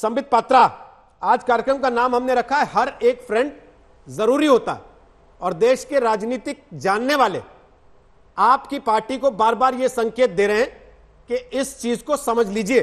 संबित पात्रा आज कार्यक्रम का नाम हमने रखा है हर एक फ्रेंड जरूरी होता है और देश के राजनीतिक जानने वाले आपकी पार्टी को बार बार ये संकेत दे रहे हैं कि इस चीज को समझ लीजिए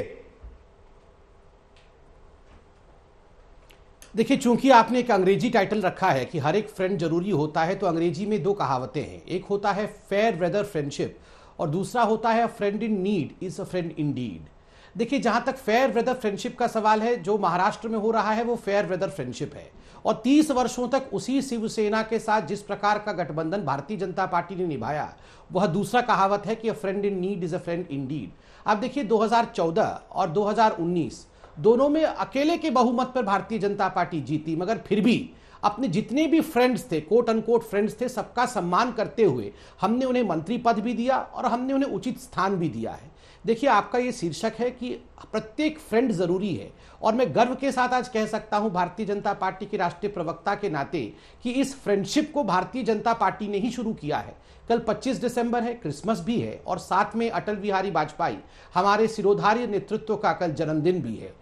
देखिए चूंकि आपने एक अंग्रेजी टाइटल रखा है कि हर एक फ्रेंड जरूरी होता है तो अंग्रेजी में दो कहावतें हैं एक होता है फेयर वेदर फ्रेंडशिप और दूसरा होता है friend in need is a friend in deed देखिए जहां तक फेयर वेदर फ्रेंडशिप का सवाल है जो महाराष्ट्र में हो रहा है वो फेयर वेदर फ्रेंडशिप है और 30 वर्षों तक उसी शिवसेना के साथ जिस प्रकार का गठबंधन भारतीय जनता पार्टी ने निभाया वह दूसरा कहावत है कि a friend in need is a friend in deed अब देखिए 2014 और 2019 दोनों में अकेले के बहुमत पर भारतीय जनता पार्टी जीती मगर फिर भी अपने जितने भी फ्रेंड्स थे कोट अनकोट फ्रेंड्स थे सबका सम्मान करते हुए हमने उन्हें मंत्री पद भी दिया और हमने उन्हें उचित स्थान भी दिया है देखिए आपका ये शीर्षक है कि प्रत्येक फ्रेंड जरूरी है और मैं गर्व के साथ आज कह सकता हूं भारतीय जनता पार्टी के राष्ट्रीय प्रवक्ता के नाते कि इस फ्रेंडशिप को भारतीय जनता पार्टी ने ही शुरू किया है कल 25 दिसंबर है क्रिसमस भी है और साथ में अटल बिहारी वाजपेयी हमारे सिरोधार्य नेतृत्व का कल जन्मदिन भी है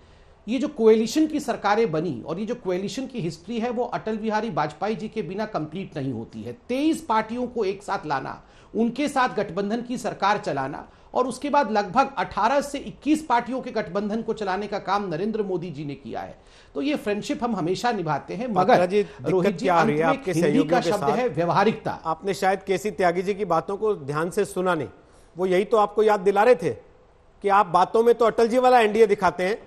ये जो कोएलिशन की सरकारें बनी और ये जो कोएलिशन की हिस्ट्री है वो अटल बिहारी वाजपेयी जी के बिना कंप्लीट नहीं होती है तेईस पार्टियों को एक साथ लाना उनके साथ गठबंधन की सरकार चलाना और उसके बाद लगभग 18 से 21 पार्टियों के गठबंधन को चलाने का काम नरेंद्र मोदी जी ने किया है तो ये फ्रेंडशिप हम हमेशा निभाते हैं मगर रोहित जी अंत में आपके हिंदी का शब्द है व्यवहारिकता आपने शायद केसी त्यागी जी की बातों को ध्यान से सुना नहीं वो यही तो आपको याद दिला रहे थे कि आप बातों में तो अटल जी वाला एनडीए दिखाते हैं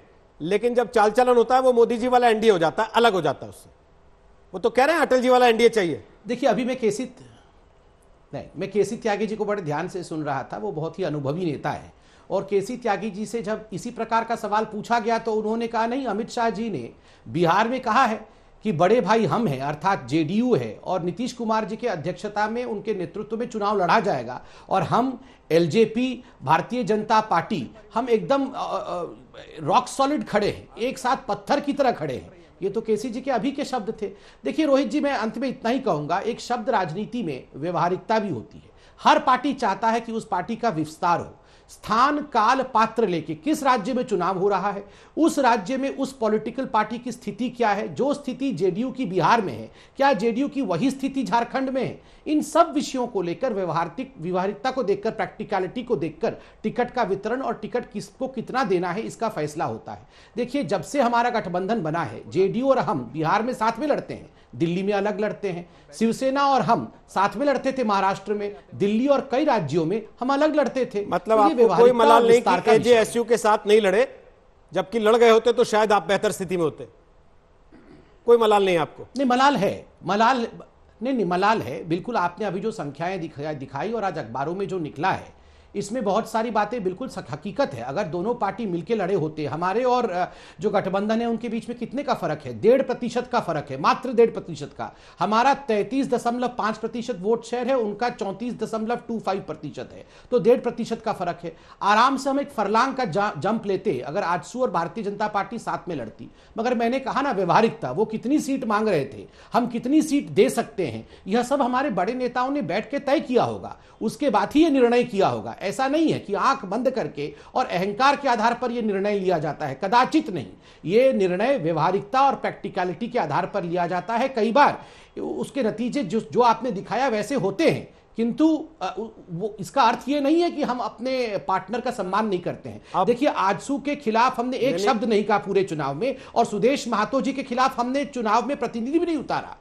लेकिन जब चाल चलन होता है वो मोदी जी वाला एनडीए हो जाता है अलग हो जाता है उससे वो तो कह रहे हैं अटल जी वाला एनडीए चाहिए देखिए अभी मैं केसित नहीं मैं केसी त्यागी जी को बड़े ध्यान से सुन रहा था वो बहुत ही अनुभवी नेता है और केसी त्यागी जी से जब इसी प्रकार का सवाल पूछा गया तो उन्होंने कहा नहीं अमित शाह जी ने बिहार में कहा है कि बड़े भाई हम हैं अर्थात जेडीयू है और नीतीश कुमार जी के अध्यक्षता में उनके नेतृत्व में चुनाव लड़ा जाएगा और हम एलजेपी भारतीय जनता पार्टी हम एकदम रॉक सॉलिड खड़े हैं एक साथ पत्थर की तरह खड़े हैं ये तो केसी जी के अभी के शब्द थे देखिए रोहित जी मैं अंत में इतना ही कहूंगा एक शब्द राजनीति में व्यवहारिकता भी होती है हर पार्टी चाहता है कि उस पार्टी का विस्तार हो स्थान काल पात्र लेके किस राज्य में चुनाव हो रहा है उस राज्य में उस पॉलिटिकल पार्टी की स्थिति क्या है जो स्थिति जेडीयू की बिहार में है क्या जेडीयू की वही स्थिति झारखंड में है इन सब विषयों को लेकर व्यवहारिक व्यवहारिकता को देखकर प्रैक्टिकलिटी को देखकर टिकट का वितरण और टिकट किसको कितना देना है इसका फैसला होता है देखिए जब से हमारा गठबंधन बना है जेडीयू और हम बिहार में साथ में लड़ते हैं दिल्ली में अलग लड़ते हैं शिवसेना और हम साथ में लड़ते थे महाराष्ट्र में दिल्ली दिल्ली और कई राज्यों में हम अलग लड़ते थे मतलब तो आपको कोई मलाल नहीं कि एजेएसयू के साथ नहीं लड़े जबकि लड़ गए होते तो शायद आप बेहतर स्थिति में होते कोई मलाल नहीं आपको नहीं मलाल है मलाल नहीं नहीं मलाल है बिल्कुल आपने अभी जो संख्याएं दिखाई और आज अखबारों में जो निकला है इसमें बहुत सारी बातें बिल्कुल हकीकत है अगर दोनों पार्टी मिलकर लड़े होते हमारे और जो गठबंधन है उनके बीच में कितने का फर्क है डेढ़ प्रतिशत का फर्क है मात्र डेढ़ प्रतिशत का हमारा तैतीस दशमलव पांच प्रतिशत वोट शेयर है उनका चौंतीस दशमलव टू फाइव प्रतिशत है तो डेढ़ प्रतिशत का फर्क है आराम से हम एक फरलांग का जंप लेते अगर आजसू और भारतीय जनता पार्टी साथ में लड़ती मगर मैंने कहा ना व्यवहारिकता वो कितनी सीट मांग रहे थे हम कितनी सीट दे सकते हैं यह सब हमारे बड़े नेताओं ने बैठ के तय किया होगा उसके बाद ही यह निर्णय किया होगा ऐसा नहीं है कि आंख बंद करके और अहंकार के आधार पर यह निर्णय लिया जाता है कदाचित नहीं ये निर्णय व्यवहारिकता और प्रैक्टिकलिटी के आधार पर लिया जाता है कई बार उसके नतीजे जो जो आपने दिखाया वैसे होते हैं किंतु वो इसका अर्थ ये नहीं है कि हम अपने पार्टनर का सम्मान नहीं करते हैं देखिए आजसू के खिलाफ हमने एक शब्द नहीं कहा पूरे चुनाव में और सुदेश महातो जी के खिलाफ हमने चुनाव में प्रतिनिधि भी नहीं उतारा